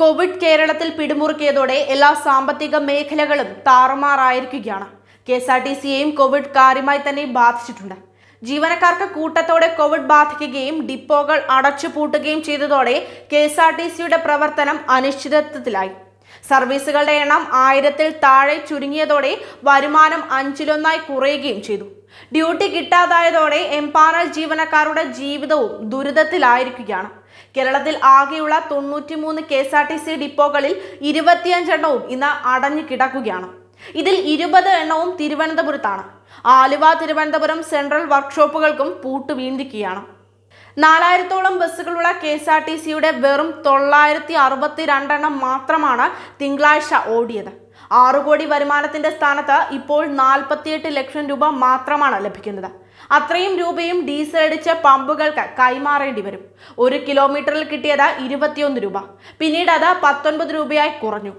Covid കേരളത്തിൽ പിടിമുറുക്കിയതോടെ എല്ലാ സാമ്പത്തിക മേഖലകളും താറുമാറായിരിക്കുകയാണ് കെ എസ് ആർ ടി സിയെയും കോവിഡ് കാര്യമായി തന്നെ ബാധിച്ചിട്ടുണ്ട് ജീവനക്കാർക്ക് കൂട്ടത്തോടെ കോവിഡ് ബാധിക്കുകയും ഡിപ്പോകൾ അടച്ചുപൂട്ടുകയും ചെയ്തതോടെ കെ എസ് ആർ ടി സിയുടെ പ്രവർത്തനം അനിശ്ചിതത്വത്തിലായി സർവീസുകളുടെ എണ്ണം ആയിരത്തിൽ താഴെ ചുരുങ്ങിയതോടെ വരുമാനം അഞ്ചിലൊന്നായി കുറയുകയും ചെയ്തു ഡ്യൂട്ടി കിട്ടാതായതോടെ എംപാനൽ ജീവനക്കാരുടെ ജീവിതവും ദുരിതത്തിലായിരിക്കുകയാണ് കേരളത്തിൽ ആകെയുള്ള മൂന്ന് K S R T C ഡിപ്പോകളിൽ ഇരുപത്തിയഞ്ചെണ്ണവും ഇന്ന് അടഞ്ഞു കിടക്കുകയാണ് ഇതിൽ ഇരുപത് എണ്ണവും തിരുവനന്തപുരത്താണ് ആലുവ തിരുവനന്തപുരം സെൻട്രൽ വർക്ക്ഷോപ്പുകൾക്കും പൂട്ട് വീണ്ടിക്കുകയാണ് നാലായിരത്തോളം ബസ്സുകളുള്ള കെ എസ് ആർ ടി സിയുടെ വെറും തൊള്ളായിരത്തി അറുപത്തി രണ്ടെണ്ണം മാത്രമാണ് തിങ്കളാഴ്ച ഓടിയത് ആറു കോടി വരുമാനത്തിന്റെ സ്ഥാനത്ത് ഇപ്പോൾ നാൽപ്പത്തിയെട്ട് ലക്ഷം രൂപ മാത്രമാണ് ലഭിക്കുന്നത് അത്രയും രൂപയും ഡീസൽ അടിച്ച പമ്പുകൾക്ക് കൈമാറേണ്ടി വരും ഒരു കിലോമീറ്ററിൽ കിട്ടിയത് ഇരുപത്തിയൊന്ന് രൂപ പിന്നീട് അത് പത്തൊൻപത് രൂപയായി കുറഞ്ഞു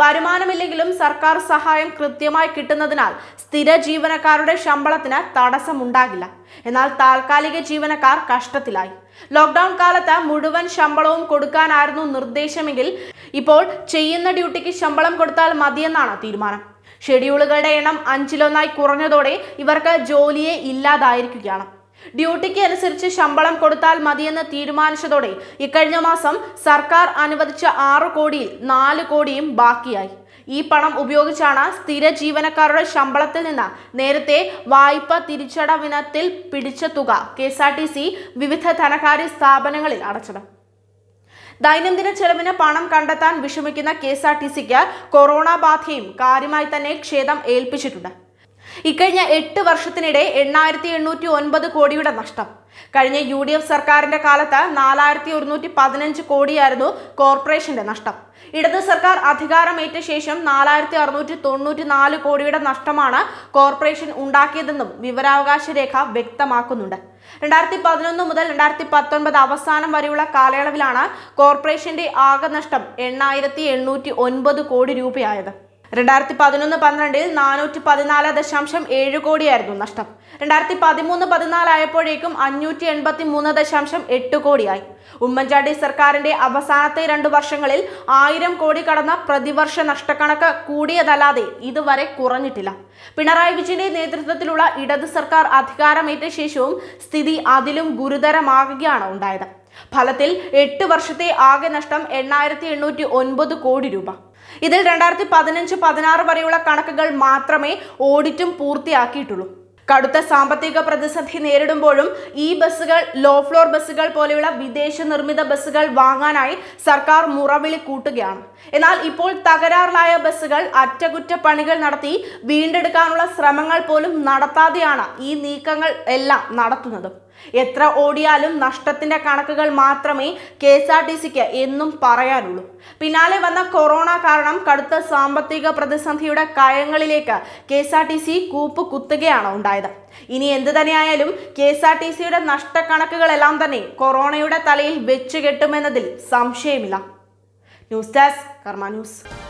വരുമാനമില്ലെങ്കിലും സർക്കാർ സഹായം കൃത്യമായി കിട്ടുന്നതിനാൽ സ്ഥിര ജീവനക്കാരുടെ ശമ്പളത്തിന് തടസ്സമുണ്ടാകില്ല എന്നാൽ താൽക്കാലിക ജീവനക്കാർ കഷ്ടത്തിലായി ലോക്ക്ഡൌൺ കാലത്ത് മുഴുവൻ ശമ്പളവും കൊടുക്കാനായിരുന്നു നിർദ്ദേശമെങ്കിൽ ഇപ്പോൾ ചെയ്യുന്ന ഡ്യൂട്ടിക്ക് ശമ്പളം കൊടുത്താൽ മതിയെന്നാണ് തീരുമാനം ഷെഡ്യൂളുകളുടെ എണ്ണം അഞ്ചിലൊന്നായി കുറഞ്ഞതോടെ ഇവർക്ക് ജോലിയെ ഇല്ലാതായിരിക്കുകയാണ് ഡ്യൂട്ടിക്ക് അനുസരിച്ച് ശമ്പളം കൊടുത്താൽ മതിയെന്ന് തീരുമാനിച്ചതോടെ ഇക്കഴിഞ്ഞ മാസം സർക്കാർ അനുവദിച്ച ആറ് കോടിയിൽ നാല് കോടിയും ബാക്കിയായി ഈ പണം ഉപയോഗിച്ചാണ് സ്ഥിര ജീവനക്കാരുടെ ശമ്പളത്തിൽ നിന്ന് നേരത്തെ വായ്പ തിരിച്ചടവിനത്തിൽ പിടിച്ച തുക K S R T C വിവിധ ധനകാര്യ സ്ഥാപനങ്ങളിൽ അടച്ചത് ദൈനംദിന ചെലവിന് പണം കണ്ടെത്താൻ വിഷമിക്കുന്ന കെ എസ് ആർ ടി സിക്ക് കൊറോണ ബാധയും കാര്യമായി തന്നെ ക്ഷേതം ഏൽപ്പിച്ചിട്ടുണ്ട് ഇക്കഴിഞ്ഞ എട്ട് വർഷത്തിനിടെ എണ്ണായിരത്തി എണ്ണൂറ്റി ഒൻപത് കോടിയുടെ നഷ്ടം കഴിഞ്ഞ യു ഡി എഫ് സർക്കാരിന്റെ കാലത്ത് നാലായിരത്തി ഒരുന്നൂറ്റി പതിനഞ്ച് കോടിയായിരുന്നു കോർപ്പറേഷന്റെ നഷ്ടം ഇടത് സർക്കാർ അധികാരമേറ്റ ശേഷം നാലായിരത്തി അറുന്നൂറ്റി തൊണ്ണൂറ്റി നാല് കോടിയുടെ നഷ്ടമാണ് കോർപ്പറേഷൻ ഉണ്ടാക്കിയതെന്നും വിവരാവകാശ രേഖ വ്യക്തമാക്കുന്നുണ്ട് രണ്ടായിരത്തി പതിനൊന്ന് മുതൽ രണ്ടായിരത്തി പത്തൊൻപത് അവസാനം വരെയുള്ള കാലയളവിലാണ് കോർപ്പറേഷന്റെ ആകെ നഷ്ടം എണ്ണായിരത്തി എണ്ണൂറ്റി ഒൻപത് കോടി രൂപയായത് രണ്ടായിരത്തി പതിനൊന്ന് പന്ത്രണ്ടിൽ നാനൂറ്റി പതിനാല് ദശാംശം ഏഴ് കോടിയായിരുന്നു നഷ്ടം രണ്ടായിരത്തി പതിമൂന്ന് പതിനാലായപ്പോഴേക്കും അഞ്ഞൂറ്റി എൺപത്തി മൂന്ന് ദശാംശം എട്ട് കോടിയായി ഉമ്മൻചാണ്ടി സർക്കാരിന്റെ അവസാനത്തെ രണ്ടു വർഷങ്ങളിൽ ആയിരം കോടി കടന്ന പ്രതിവർഷ നഷ്ടക്കണക്ക് കൂടിയതല്ലാതെ ഇതുവരെ കുറഞ്ഞിട്ടില്ല പിണറായി വിജയന്റെ നേതൃത്വത്തിലുള്ള ഇടത് സർക്കാർ അധികാരമേറ്റ ശേഷവും സ്ഥിതി അതിലും ഗുരുതരമാകുകയാണ് ഉണ്ടായത് ഫലത്തിൽ എട്ട് വർഷത്തെ ആകെ നഷ്ടം എണ്ണായിരത്തി എണ്ണൂറ്റി ഒൻപത് കോടി രൂപ ഇതിൽ രണ്ടായിരത്തി പതിനഞ്ച് പതിനാറ് വരെയുള്ള കണക്കുകൾ മാത്രമേ ഓഡിറ്റും പൂർത്തിയാക്കിയിട്ടുള്ളൂ കടുത്ത സാമ്പത്തിക പ്രതിസന്ധി നേരിടുമ്പോഴും ഈ ബസ്സുകൾ ലോ ഫ്ലോർ ബസ്സുകൾ പോലെയുള്ള വിദേശ നിർമ്മിത ബസ്സുകൾ വാങ്ങാനായി സർക്കാർ മുറവിളി കൂട്ടുകയാണ് എന്നാൽ ഇപ്പോൾ തകരാറിലായ ബസ്സുകൾ അറ്റകുറ്റപ്പണികൾ നടത്തി വീണ്ടെടുക്കാനുള്ള ശ്രമങ്ങൾ പോലും നടത്താതെയാണ് ഈ നീക്കങ്ങൾ എല്ലാം നടത്തുന്നത് എത്ര ഓടിയാലും നഷ്ടത്തിന്റെ കണക്കുകൾ മാത്രമേ കെ എസ് ആർ ടി സിക്ക് എന്നും പറയാനുള്ളൂ പിന്നാലെ വന്ന കൊറോണ കാരണം കടുത്ത സാമ്പത്തിക പ്രതിസന്ധിയുടെ കയങ്ങളിലേക്ക് K S R T C കൂപ്പ് കുത്തുകയാണ് ഉണ്ടായത് ഇനി എന്ത് തന്നെയായാലും കെ എസ് ആർ ടി സിയുടെ നഷ്ടക്കണക്കുകളെല്ലാം തന്നെ കൊറോണയുടെ തലയിൽ വെച്ചുകെട്ടുമെന്നതിൽ കെട്ടുമെന്നതിൽ സംശയമില്ല ന്യൂസ് ഡെസ്ക് കർമ്മ ന്യൂസ്